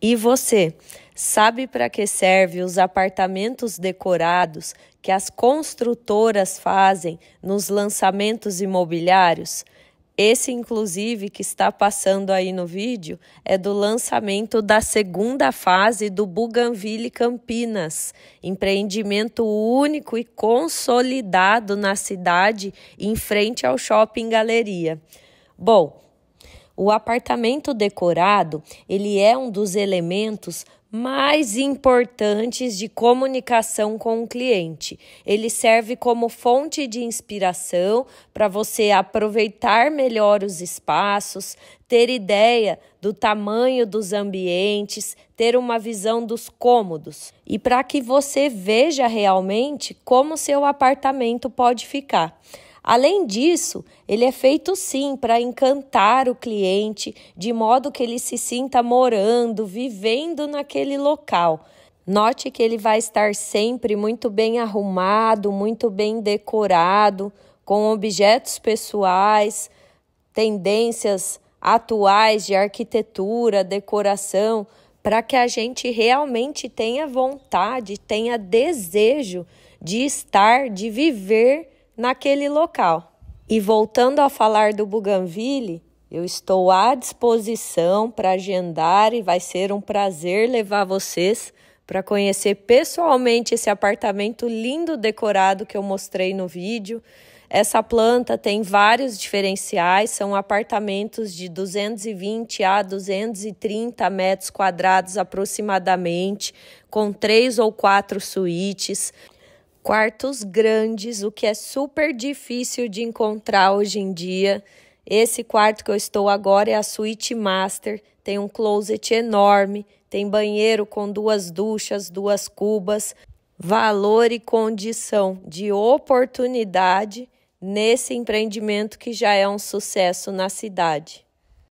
E você, sabe para que serve os apartamentos decorados que as construtoras fazem nos lançamentos imobiliários? Esse, inclusive, que está passando aí no vídeo, é do lançamento da segunda fase do Buganville Campinas, empreendimento único e consolidado na cidade, em frente ao Shopping Galeria. Bom, o apartamento decorado, ele é um dos elementos mais importantes de comunicação com o cliente. Ele serve como fonte de inspiração para você aproveitar melhor os espaços, ter ideia do tamanho dos ambientes, ter uma visão dos cômodos e para que você veja realmente como seu apartamento pode ficar. Além disso, ele é feito sim para encantar o cliente, de modo que ele se sinta morando, vivendo naquele local. Note que ele vai estar sempre muito bem arrumado, muito bem decorado, com objetos pessoais, tendências atuais de arquitetura, decoração, para que a gente realmente tenha vontade, tenha desejo de estar, de viver naquele local. E voltando a falar do Bougainville, eu estou à disposição para agendar e vai ser um prazer levar vocês para conhecer pessoalmente esse apartamento lindo decorado que eu mostrei no vídeo. Essa planta tem vários diferenciais, são apartamentos de 220 a 230 metros quadrados aproximadamente, com três ou quatro suítes quartos grandes, o que é super difícil de encontrar hoje em dia. Esse quarto que eu estou agora é a suíte master, tem um closet enorme, tem banheiro com duas duchas, duas cubas. Valor e condição de oportunidade nesse empreendimento que já é um sucesso na cidade.